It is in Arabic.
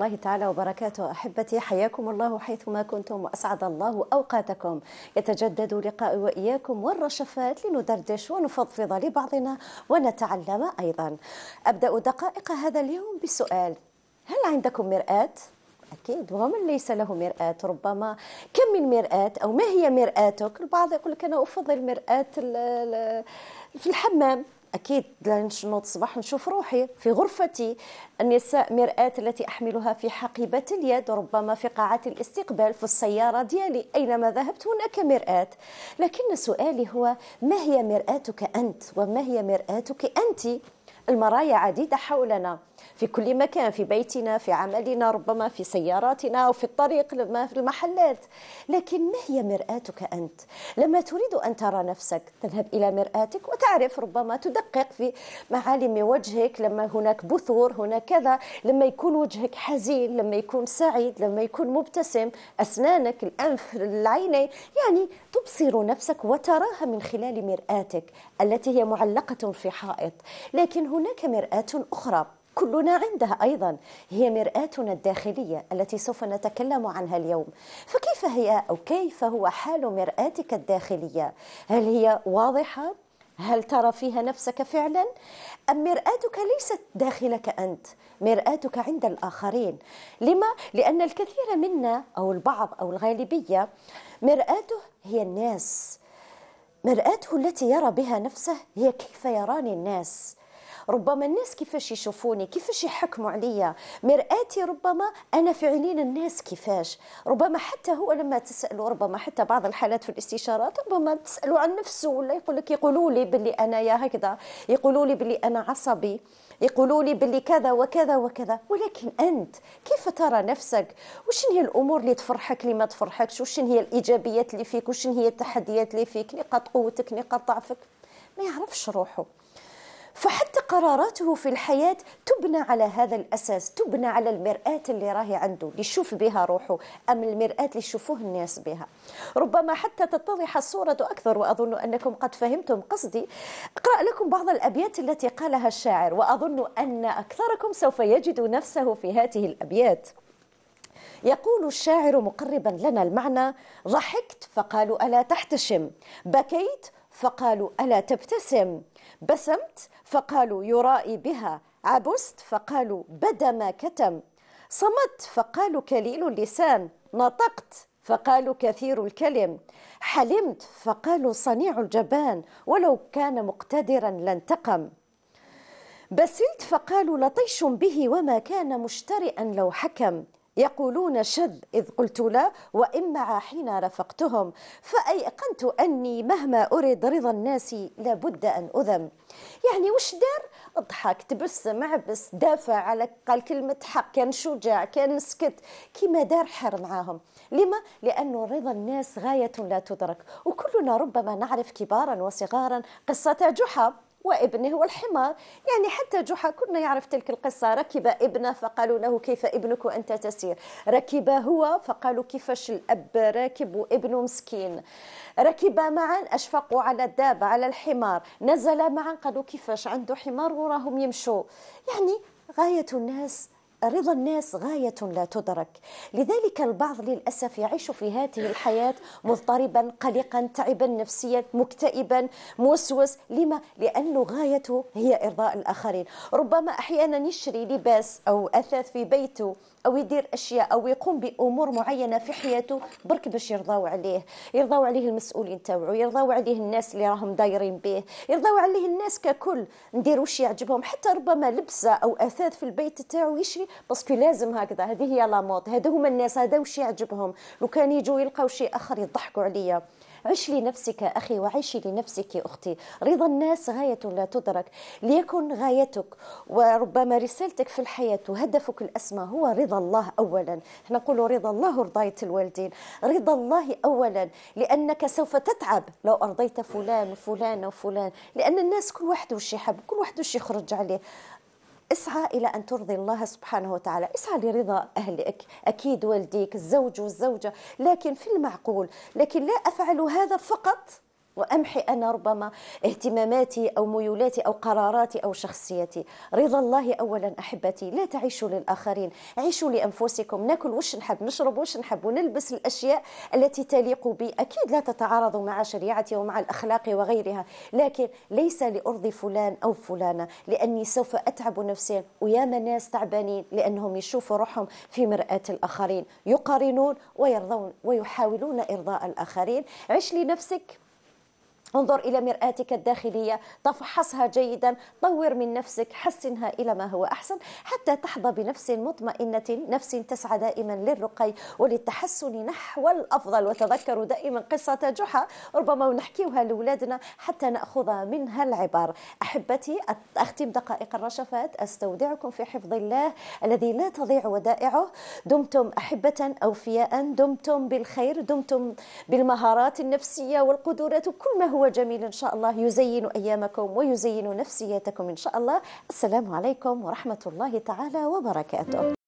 الله تعالى وبركاته أحبتي حياكم الله حيثما كنتم وأسعد الله أوقاتكم يتجدد لقاء وإياكم والرشفات لندردش ونفضفض لبعضنا ونتعلم أيضا أبدأ دقائق هذا اليوم بسؤال هل عندكم مرآة؟ أكيد ومن ليس له مرآة ربما كم من مرآة أو ما هي مرآتك البعض يقول لك أنا أفضل مرآة في الحمام أكيد لنشنوض صباح نشوف روحي في غرفتي النساء مرآة التي أحملها في حقيبة اليد ربما في قاعة الاستقبال في السيارة ديالي أينما ذهبت هناك مرآة لكن سؤالي هو ما هي مرآتك أنت وما هي مرآتك أنت المرايا عديدة حولنا في كل مكان في بيتنا في عملنا ربما في سياراتنا أو في الطريق لما في المحلات لكن ما هي مرآتك أنت لما تريد أن ترى نفسك تذهب إلى مرآتك وتعرف ربما تدقق في معالم وجهك لما هناك بثور هناك كذا لما يكون وجهك حزين لما يكون سعيد لما يكون مبتسم أسنانك الأنف العينين يعني تبصر نفسك وتراها من خلال مرآتك التي هي معلقة في حائط لكن هناك مرآة أخرى كلنا عندها ايضا هي مرآتنا الداخليه التي سوف نتكلم عنها اليوم فكيف هي او كيف هو حال مرآتك الداخليه هل هي واضحه هل ترى فيها نفسك فعلا ام مرآتك ليست داخلك انت مرآتك عند الاخرين لما لان الكثير منا او البعض او الغالبيه مرآته هي الناس مرآته التي يرى بها نفسه هي كيف يراني الناس ربما الناس كيفاش يشوفوني كيفاش يحكموا عليا مرآتي ربما أنا في عينين الناس كيفاش ربما حتى هو لما تسألوا ربما حتى بعض الحالات في الاستشارات ربما تسألوا عن نفسه ولا يقول لك يقولوا لي باللي أنا يا هكذا يقولوا لي باللي أنا عصبي يقولوا لي باللي كذا وكذا وكذا ولكن أنت كيف ترى نفسك وشن هي الأمور اللي تفرحك اللي ما تفرحكش وشن هي الإيجابيات اللي فيك وشن هي التحديات اللي فيك نقاط قوتك نقاط ضعفك ما يعرفش روحه فحتى قراراته في الحياة تبنى على هذا الأساس تبنى على المرآة اللي راهي عنده اللي يشوف بها روحه أم المرآة اللي يشوفوه الناس بها ربما حتى تتضح الصورة أكثر وأظن أنكم قد فهمتم قصدي أقرأ لكم بعض الأبيات التي قالها الشاعر وأظن أن أكثركم سوف يجد نفسه في هذه الأبيات يقول الشاعر مقربا لنا المعنى ضحكت فقالوا ألا تحتشم بكيت فقالوا ألا تبتسم بسمت فقالوا يرائي بها عبست فقالوا بدا ما كتم صمت فقالوا كليل اللسان نطقت فقالوا كثير الكلم حلمت فقالوا صنيع الجبان ولو كان مقتدرا لانتقم بسلت فقالوا لطيش به وما كان مشترئا لو حكم يقولون شذ إذ قلت لا وإمع حين رفقتهم فأيقنت أني مهما أريد رضا الناس لابد أن أذم يعني وش دار اضحك تبسم عبس دافع على قال كلمة حق كان شجاع كان سكت كما دار حر معاهم لما؟ لأنه رضا الناس غاية لا تدرك وكلنا ربما نعرف كبارا وصغارا قصة جحا وابنه والحمار يعني حتى جحا كنا يعرف تلك القصة ركب ابنه فقالوا له كيف ابنك أنت تسير ركب هو فقالوا كيفاش الأب راكب وابنه مسكين ركب معا أشفقوا على الدابة على الحمار نزل معا قالوا كيفاش عنده حمار وراهم يمشوا يعني غاية الناس رضا الناس غاية لا تدرك لذلك البعض للأسف يعيش في هذه الحياة مضطربا قلقا تعبا نفسيا مكتئبا موسوس لما؟ لأن غايته هي إرضاء الآخرين ربما أحيانا يشري لباس أو أثاث في بيته او يدير اشياء او يقوم بامور معينه في حياته برك باش يرضاو عليه يرضاو عليه المسؤولين تاوعو يرضاو عليه الناس اللي راهم دايرين به يرضاو عليه الناس ككل ندير واش يعجبهم حتى ربما لبسه او اثاث في البيت تاعو يشري باسكو لازم هكذا هذه هي لاموت هذا هما الناس هذا واش يعجبهم لو كان يجوا يلقاو شيء اخر يضحكوا عليا عش لنفسك أخي وعيشي لنفسك أختي رضا الناس غاية لا تدرك ليكن غايتك وربما رسالتك في الحياة وهدفك الأسمى هو رضا الله أولا احنا نقولوا رضا الله ورضاية الوالدين رضا الله أولا لأنك سوف تتعب لو أرضيت فلان وفلان وفلان لأن الناس كل واحد وش يحب كل واحد وش يخرج عليه اسعى إلى أن ترضي الله سبحانه وتعالى اسعى لرضا أهلك أكيد والديك الزوج والزوجة لكن في المعقول لكن لا أفعل هذا فقط وأمحي أنا ربما اهتماماتي أو ميولاتي أو قراراتي أو شخصيتي رضا الله أولا أحبتي لا تعيشوا للآخرين عيشوا لأنفسكم ناكل وش نحب نشرب وش نحب ونلبس الأشياء التي تليق بي أكيد لا تتعارض مع شريعتي ومع الأخلاق وغيرها لكن ليس لأرضي فلان أو فلانة لأني سوف أتعب نفسيا وياما ناس تعبانين لأنهم يشوفوا روحهم في مرآة الآخرين يقارنون ويرضون ويحاولون إرضاء الآخرين عش لنفسك انظر إلى مرآتك الداخلية تفحصها جيدا طور من نفسك حسنها إلى ما هو أحسن حتى تحظى بنفس مطمئنة نفس تسعى دائما للرقي وللتحسن نحو الأفضل وتذكروا دائما قصة جحا ربما ونحكيوها لأولادنا حتى نأخذ منها العبر أحبتي أختم دقائق الرشفات أستودعكم في حفظ الله الذي لا تضيع ودائعه دمتم أحبة أوفياء دمتم بالخير دمتم بالمهارات النفسية والقدرات كل ما هو هو جميل إن شاء الله يزين أيامكم ويزين نفسياتكم إن شاء الله السلام عليكم ورحمة الله تعالى وبركاته